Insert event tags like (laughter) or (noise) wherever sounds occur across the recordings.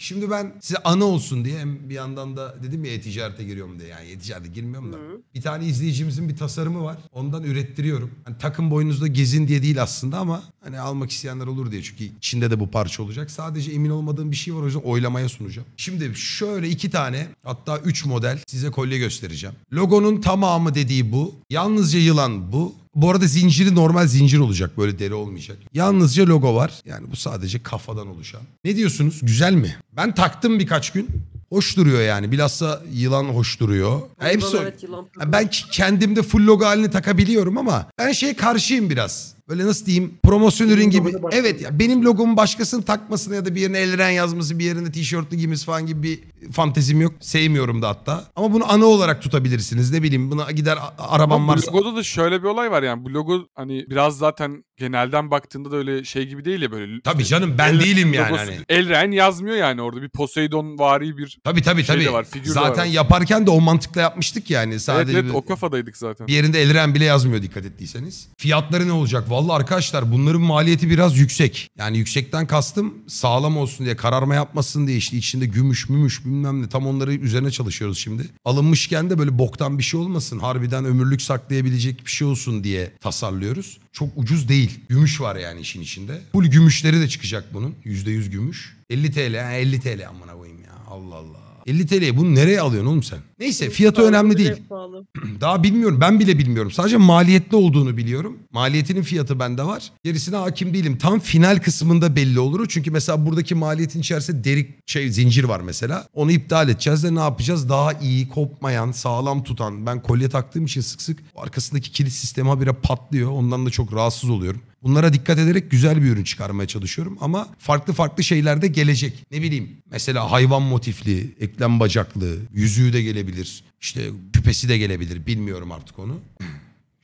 Şimdi ben size ana olsun diye hem bir yandan da dedim ya e-ticarete giriyorum diye. Yani e-ticarete girmiyorum da. Hı. Bir tane izleyicimizin bir tasarımı var. Ondan ürettiriyorum. Yani takın boynunuzda gezin diye değil aslında ama Hani almak isteyenler olur diye çünkü içinde de bu parça olacak. Sadece emin olmadığım bir şey var o yüzden oylamaya sunacağım. Şimdi şöyle iki tane hatta üç model size kolye göstereceğim. Logonun tamamı dediği bu. Yalnızca yılan bu. Bu arada zinciri normal zincir olacak böyle deri olmayacak. Yalnızca logo var. Yani bu sadece kafadan oluşan. Ne diyorsunuz? Güzel mi? Ben taktım birkaç gün. Hoş duruyor yani. Bilhassa yılan hoş duruyor. Ya hepsi, evet, yılan. ben kendimde full logo halini takabiliyorum ama ben şey karşıyım biraz. Böyle nasıl diyeyim promosyon ürün gibi. Evet ya benim logomu başkasının takmasına ya da bir yerine eliren yazması bir yerine tişörtlü giymesi falan gibi bir fantezim yok. Sevmiyorum da hatta. Ama bunu ana olarak tutabilirsiniz ne bileyim buna gider araban Ama varsa. Logoda da şöyle bir olay var yani bu logo hani biraz zaten genelden baktığında da öyle şey gibi değil ya böyle. Tabii canım ben değilim yani. Logosu, hani. Elren yazmıyor yani orada bir Poseidon vari bir tabii, tabii, şey tabii. de var. Figür zaten de var. yaparken de o mantıkla yapmıştık yani. Sadece evet, evet o kafadaydık zaten. Bir yerinde Elren bile yazmıyor dikkat ettiyseniz. Fiyatları ne olacak? Vallahi arkadaşlar bunların maliyeti biraz yüksek. Yani yüksekten kastım sağlam olsun diye kararma yapmasın diye işte içinde gümüş mümüş bilmem ne tam onları üzerine çalışıyoruz şimdi. Alınmışken de böyle boktan bir şey olmasın harbiden ömürlük saklayabilecek bir şey olsun diye tasarlıyoruz. Çok ucuz değil. Gümüş var yani işin içinde. Full gümüşleri de çıkacak bunun. %100 gümüş. 50 TL, ha, 50 TL amına koyayım ya. Allah Allah. 50 TL bunu nereye alıyorsun oğlum sen? Neyse fiyatı pahalı, önemli değil. Pahalı. (clears throat) Daha bilmiyorum ben bile bilmiyorum. Sadece maliyetli olduğunu biliyorum. Maliyetinin fiyatı bende var. Gerisine hakim değilim. Tam final kısmında belli olur. Çünkü mesela buradaki maliyetin içerisinde derik şey zincir var mesela. Onu iptal edeceğiz de ne yapacağız? Daha iyi kopmayan, sağlam tutan. Ben kolye taktığım için sık sık arkasındaki kilit sistemi habire patlıyor. Ondan da çok rahatsız oluyorum. Bunlara dikkat ederek güzel bir ürün çıkarmaya çalışıyorum ama farklı farklı şeyler de gelecek. Ne bileyim mesela hayvan motifli, eklem bacaklı, yüzüğü de gelebilir. İşte küpesi de gelebilir bilmiyorum artık onu.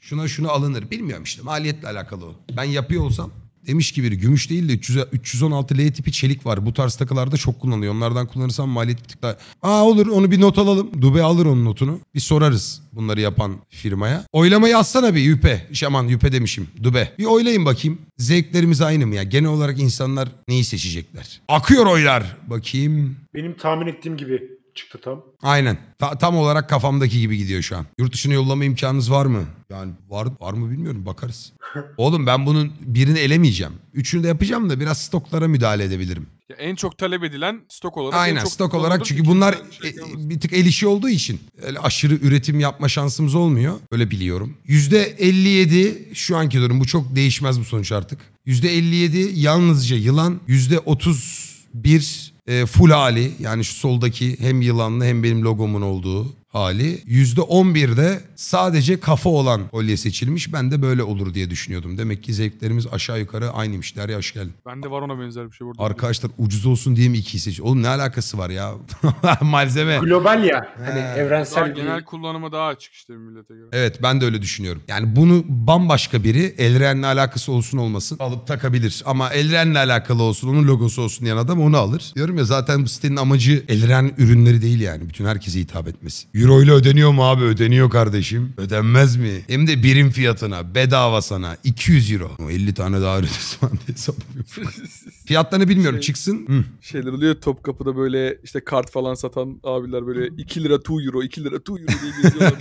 Şuna şunu alınır bilmiyorum işte maliyetle alakalı o. Ben yapıyor olsam Demiş ki biri gümüş değil de 300, 316 L tipi çelik var. Bu tarz takılarda çok kullanılıyor. Onlardan kullanırsam maliyet bir tık daha... Aa olur onu bir not alalım. Dube alır onun notunu. Bir sorarız bunları yapan firmaya. Oylamayı atsana bir yüpe. Şaman yüpe demişim. Dube. Bir oylayın bakayım. Zevklerimiz aynı mı ya? Genel olarak insanlar neyi seçecekler? Akıyor oylar. Bakayım. Benim tahmin ettiğim gibi çıktı tam. Aynen. Ta- tam olarak kafamdaki gibi gidiyor şu an. Yurt dışına yollama imkanınız var mı? Yani var var mı bilmiyorum bakarız. Oğlum ben bunun birini elemeyeceğim. Üçünü de yapacağım da biraz stoklara müdahale edebilirim. Ya en çok talep edilen stok olarak. Aynen stok olarak çünkü bunlar şey e, bir tık el işi olduğu için öyle aşırı üretim yapma şansımız olmuyor. Öyle biliyorum. %57 şu anki durum bu çok değişmez bu sonuç artık. %57 yalnızca yılan. %31 e, full hali yani şu soldaki hem yılanlı hem benim logomun olduğu hali. %11'de sadece kafa olan kolye seçilmiş. Ben de böyle olur diye düşünüyordum. Demek ki zevklerimiz aşağı yukarı aynıymış. Derya hoş geldin. de var ona benzer bir şey burada. Arkadaşlar ucuz olsun diye mi ikiyi seç? Oğlum ne alakası var ya? (laughs) Malzeme. Global ya. Hani evrensel Daha genel kullanımı daha açık işte millete göre. Evet ben de öyle düşünüyorum. Yani bunu bambaşka biri Elren'le alakası olsun olmasın alıp takabilir. Ama Elren'le alakalı olsun onun logosu olsun diyen adam onu alır. Diyorum ya zaten bu sitenin amacı Elren ürünleri değil yani. Bütün herkese hitap etmesi. Euro ile ödeniyor mu abi? Ödeniyor kardeşim. Ödenmez mi? Hem de birim fiyatına bedava sana 200 euro. 50 tane daha ödesem hesaplıyorum. (laughs) Fiyatlarını bilmiyorum şey, çıksın. Hı. Şeyler oluyor top kapıda böyle işte kart falan satan abiler böyle 2 lira 2 euro 2 lira 2 euro diye geziyorlar.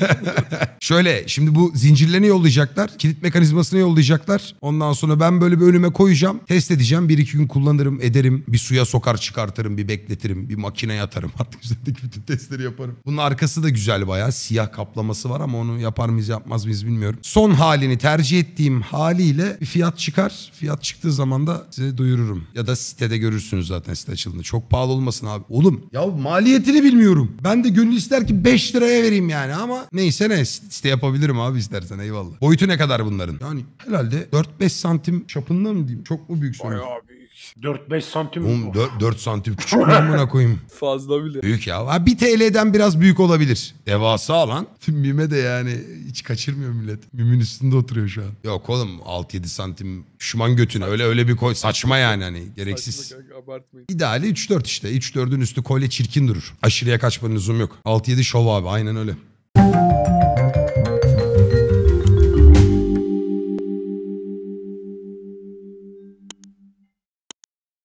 (laughs) Şöyle şimdi bu zincirlerini yollayacaklar. Kilit mekanizmasını yollayacaklar. Ondan sonra ben böyle bir önüme koyacağım. Test edeceğim. Bir iki gün kullanırım ederim. Bir suya sokar çıkartırım. Bir bekletirim. Bir makineye atarım. (laughs) Artık üstündeki bütün testleri yaparım. Bunun arkası da güzel bayağı. Siyah kaplaması var ama onu yapar mıyız yapmaz mıyız bilmiyorum. Son halini tercih ettiğim haliyle bir fiyat çıkar. Fiyat çıktığı zaman da size duyururum. Ya da sitede görürsünüz zaten site açıldığında. Çok pahalı olmasın abi. Oğlum ya maliyetini bilmiyorum. Ben de gönül ister ki 5 liraya vereyim yani ama neyse ne site yapabilirim abi istersen eyvallah. Boyutu ne kadar bunların? Yani herhalde 4-5 santim çapında mı diyeyim? Çok mu büyük sonuç? Bayağı 4-5 santim mi Oğlum, 4, 4 santim küçük mü amına koyayım? (laughs) Fazla bile. Büyük ya. Ha, bir TL'den biraz büyük olabilir. Devasa alan (laughs) Mime de yani hiç kaçırmıyor millet. Mimin üstünde oturuyor şu an. Yok oğlum 6-7 santim şuman götüne öyle öyle bir koy. Saçma yani hani gereksiz. Saçma kanka, abartmayın. İdeali 3-4 işte. 3-4'ün üstü kolye çirkin durur. Aşırıya kaçmanın lüzum yok. 6-7 şov abi aynen öyle.